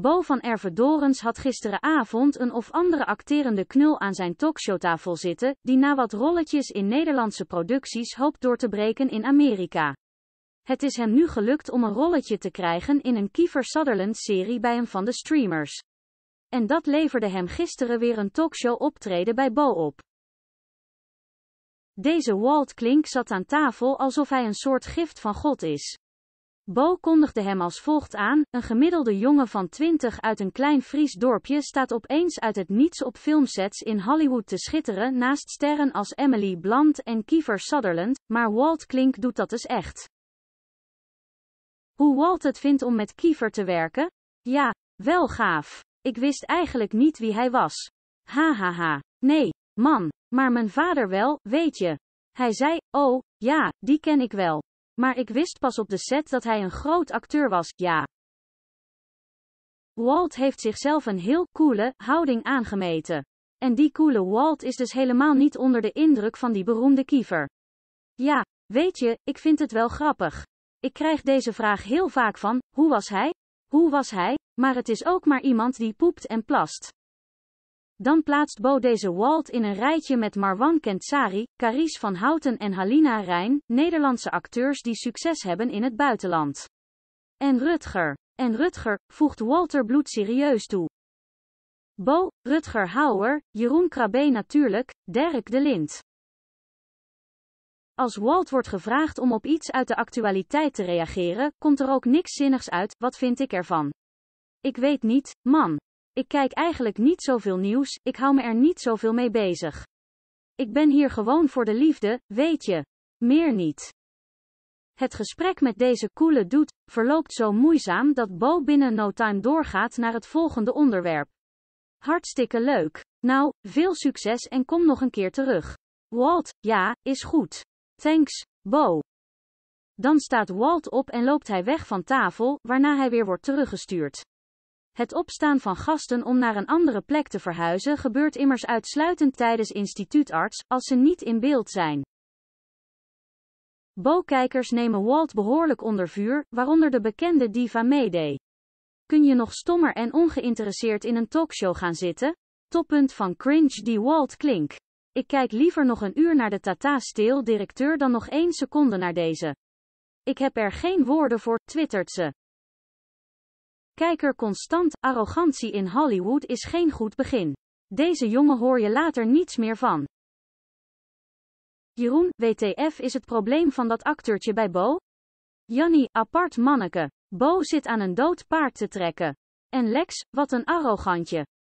Bo van Ervedorens had gisterenavond een of andere acterende knul aan zijn talkshowtafel zitten, die na wat rolletjes in Nederlandse producties hoopt door te breken in Amerika. Het is hem nu gelukt om een rolletje te krijgen in een Kiefer Sutherland-serie bij een van de streamers. En dat leverde hem gisteren weer een talkshow-optreden bij Bo op. Deze Walt Klink zat aan tafel alsof hij een soort gift van God is. Bo kondigde hem als volgt aan, een gemiddelde jongen van 20 uit een klein Fries dorpje staat opeens uit het niets op filmsets in Hollywood te schitteren naast sterren als Emily Blunt en Kiefer Sutherland, maar Walt Klink doet dat dus echt. Hoe Walt het vindt om met Kiefer te werken? Ja, wel gaaf. Ik wist eigenlijk niet wie hij was. Ha ha ha. Nee, man. Maar mijn vader wel, weet je. Hij zei, oh, ja, die ken ik wel. Maar ik wist pas op de set dat hij een groot acteur was, ja. Walt heeft zichzelf een heel coole houding aangemeten. En die coole Walt is dus helemaal niet onder de indruk van die beroemde kiefer. Ja, weet je, ik vind het wel grappig. Ik krijg deze vraag heel vaak van, hoe was hij? Hoe was hij? Maar het is ook maar iemand die poept en plast. Dan plaatst Bo deze Walt in een rijtje met Marwan Kentsari, Caries van Houten en Halina Rijn, Nederlandse acteurs die succes hebben in het buitenland. En Rutger. En Rutger, voegt Walter Bloed serieus toe. Bo, Rutger Hauer, Jeroen Krabbe natuurlijk, Derek de Lind. Als Walt wordt gevraagd om op iets uit de actualiteit te reageren, komt er ook niks zinnigs uit, wat vind ik ervan? Ik weet niet, man. Ik kijk eigenlijk niet zoveel nieuws, ik hou me er niet zoveel mee bezig. Ik ben hier gewoon voor de liefde, weet je. Meer niet. Het gesprek met deze coole doet verloopt zo moeizaam dat Bo binnen no time doorgaat naar het volgende onderwerp. Hartstikke leuk. Nou, veel succes en kom nog een keer terug. Walt, ja, is goed. Thanks, Bo. Dan staat Walt op en loopt hij weg van tafel, waarna hij weer wordt teruggestuurd. Het opstaan van gasten om naar een andere plek te verhuizen gebeurt immers uitsluitend tijdens instituutarts, als ze niet in beeld zijn. kijkers nemen Walt behoorlijk onder vuur, waaronder de bekende diva Mayday. Kun je nog stommer en ongeïnteresseerd in een talkshow gaan zitten? Toppunt van cringe die Walt klink. Ik kijk liever nog een uur naar de Tata Steel directeur dan nog één seconde naar deze. Ik heb er geen woorden voor, twittert ze kijker constant, arrogantie in Hollywood is geen goed begin. Deze jongen hoor je later niets meer van. Jeroen, WTF is het probleem van dat acteurtje bij Bo? Jannie, apart manneke. Bo zit aan een dood paard te trekken. En Lex, wat een arrogantje.